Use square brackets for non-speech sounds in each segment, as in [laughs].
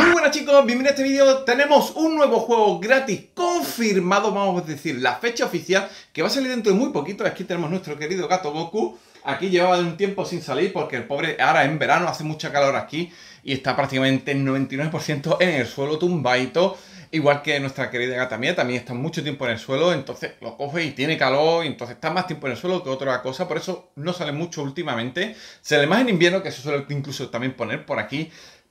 Muy buenas chicos, bienvenidos a este vídeo. Tenemos un nuevo juego gratis confirmado, vamos a decir, la fecha oficial, que va a salir dentro de muy poquito. Aquí tenemos nuestro querido gato Goku. Aquí llevaba un tiempo sin salir porque el pobre ahora en verano hace mucha calor aquí y está prácticamente el 99% en el suelo tumbaito Igual que nuestra querida gata mía, también está mucho tiempo en el suelo, entonces lo coge y tiene calor, y entonces está más tiempo en el suelo que otra cosa, por eso no sale mucho últimamente. Se le más en invierno, que se suele incluso también poner por aquí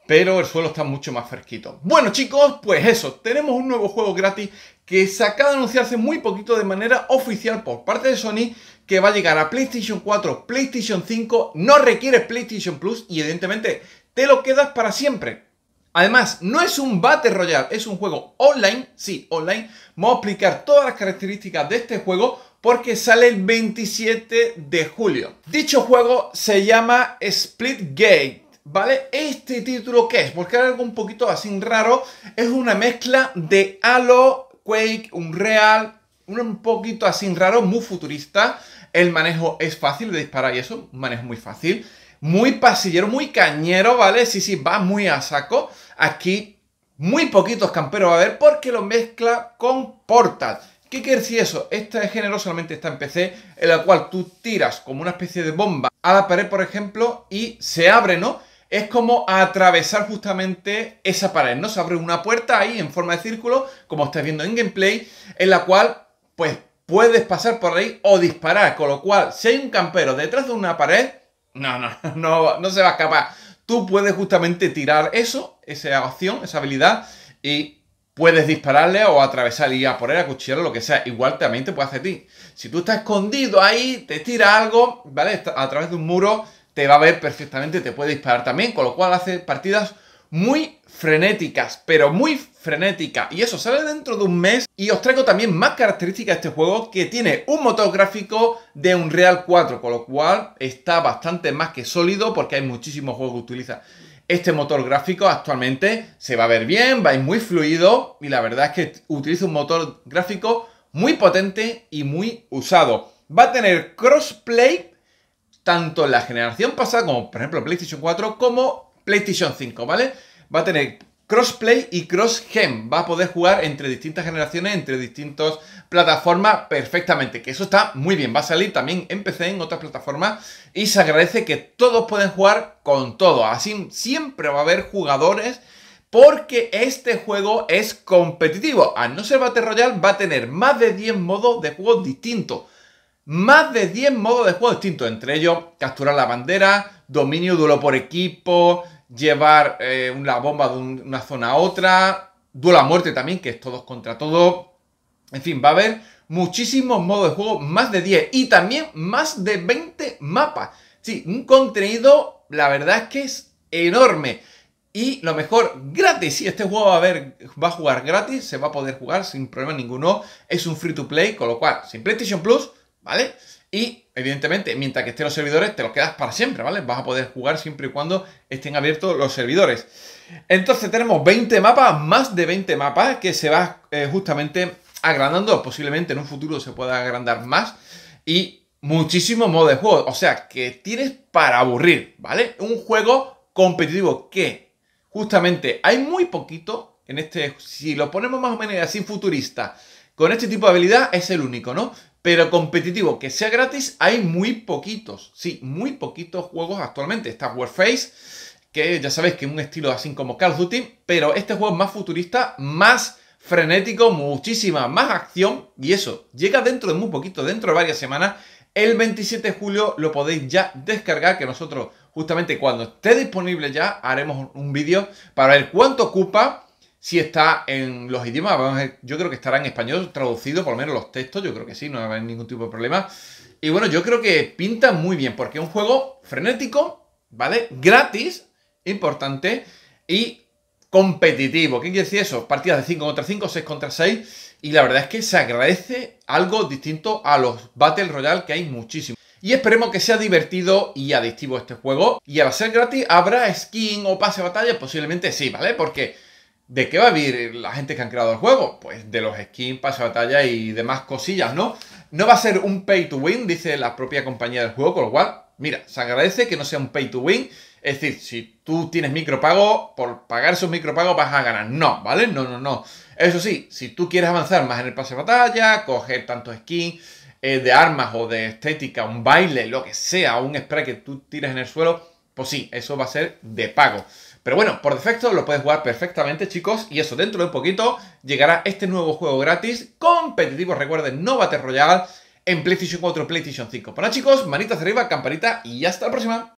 pero el suelo está mucho más fresquito. Bueno chicos, pues eso, tenemos un nuevo juego gratis que se acaba de anunciarse muy poquito de manera oficial por parte de Sony, que va a llegar a PlayStation 4, PlayStation 5, no requiere PlayStation Plus y evidentemente te lo quedas para siempre. Además, no es un Battle Royale, es un juego online, sí, online. Vamos a explicar todas las características de este juego porque sale el 27 de julio. Dicho juego se llama Split Gate ¿Vale? Este título, ¿qué es? Porque algo un poquito así raro. Es una mezcla de Halo, Quake, Unreal, un poquito así raro, muy futurista. El manejo es fácil de disparar y eso, un manejo muy fácil. Muy pasillero, muy cañero, ¿vale? Sí, sí, va muy a saco. Aquí muy poquitos camperos a ver, porque lo mezcla con Portal. ¿Qué quiere decir eso? Este género solamente está en PC, en la cual tú tiras como una especie de bomba a la pared, por ejemplo, y se abre, ¿no? es como atravesar justamente esa pared, ¿no? Se abre una puerta ahí en forma de círculo, como estáis viendo en gameplay, en la cual, pues, puedes pasar por ahí o disparar. Con lo cual, si hay un campero detrás de una pared, no, no, [laughs] no, no se va a escapar. Tú puedes justamente tirar eso, esa acción, esa habilidad, y puedes dispararle o atravesar y a por él, a o lo que sea. Igual también te puede hacer ti. Si tú estás escondido ahí, te tira algo, ¿vale? A través de un muro te va a ver perfectamente, te puede disparar también, con lo cual hace partidas muy frenéticas, pero muy frenéticas. Y eso sale dentro de un mes. Y os traigo también más características de este juego que tiene un motor gráfico de Unreal 4, con lo cual está bastante más que sólido porque hay muchísimos juegos que utilizan este motor gráfico actualmente. Se va a ver bien, va a ir muy fluido y la verdad es que utiliza un motor gráfico muy potente y muy usado. Va a tener crossplay tanto la generación pasada, como por ejemplo PlayStation 4, como PlayStation 5, ¿vale? Va a tener crossplay y cross-gen. Va a poder jugar entre distintas generaciones, entre distintas plataformas perfectamente. Que eso está muy bien. Va a salir también en PC, en otras plataformas. Y se agradece que todos pueden jugar con todo. Así siempre va a haber jugadores. Porque este juego es competitivo. Al no ser Battle Royale, va a tener más de 10 modos de juego distintos más de 10 modos de juego distintos, entre ellos capturar la bandera, dominio, duelo por equipo, llevar la eh, una bomba de una zona a otra, duelo a muerte también, que es todos contra todos. En fin, va a haber muchísimos modos de juego, más de 10 y también más de 20 mapas. Sí, un contenido, la verdad es que es enorme. Y lo mejor, gratis. Si este juego va a, ver, va a jugar gratis, se va a poder jugar sin problema ninguno. Es un free to play, con lo cual, sin PlayStation Plus, ¿vale? Y, evidentemente, mientras que estén los servidores, te los quedas para siempre, ¿vale? Vas a poder jugar siempre y cuando estén abiertos los servidores. Entonces tenemos 20 mapas, más de 20 mapas, que se va eh, justamente agrandando. Posiblemente en un futuro se pueda agrandar más. Y muchísimos modos de juego. O sea, que tienes para aburrir, ¿vale? Un juego competitivo que, justamente, hay muy poquito en este... Si lo ponemos más o menos así futurista, con este tipo de habilidad, es el único, ¿no? Pero competitivo que sea gratis, hay muy poquitos. Sí, muy poquitos juegos actualmente. Está Warface, que ya sabéis que es un estilo así como Call of Duty, pero este juego es más futurista, más frenético, muchísima más acción y eso llega dentro de muy poquito, dentro de varias semanas. El 27 de julio lo podéis ya descargar, que nosotros justamente cuando esté disponible ya haremos un vídeo para ver cuánto ocupa si está en los idiomas. Yo creo que estará en español traducido, por lo menos los textos, yo creo que sí, no habrá ningún tipo de problema. Y bueno, yo creo que pinta muy bien, porque es un juego frenético, ¿vale? Gratis, importante, y competitivo. ¿Qué quiere decir eso? Partidas de 5 contra 5, 6 contra 6. Y la verdad es que se agradece algo distinto a los Battle Royale, que hay muchísimo. Y esperemos que sea divertido y adictivo este juego. Y al ser gratis, ¿habrá skin o pase de batalla? Posiblemente sí, ¿vale? Porque ¿De qué va a vivir la gente que han creado el juego? Pues de los skins, pase batalla y demás cosillas, ¿no? No va a ser un pay to win, dice la propia compañía del juego, con lo cual, mira, se agradece que no sea un pay to win. Es decir, si tú tienes micropago, por pagar esos micropagos vas a ganar. No, ¿vale? No, no, no. Eso sí, si tú quieres avanzar más en el pase batalla, coger tantos skins eh, de armas o de estética, un baile, lo que sea, un spray que tú tiras en el suelo, pues sí, eso va a ser de pago. Pero bueno, por defecto lo puedes jugar perfectamente, chicos. Y eso, dentro de un poquito llegará este nuevo juego gratis, competitivo, recuerden, no Battle Royale, en PlayStation 4, PlayStation 5. para chicos, manitas arriba, campanita y hasta la próxima.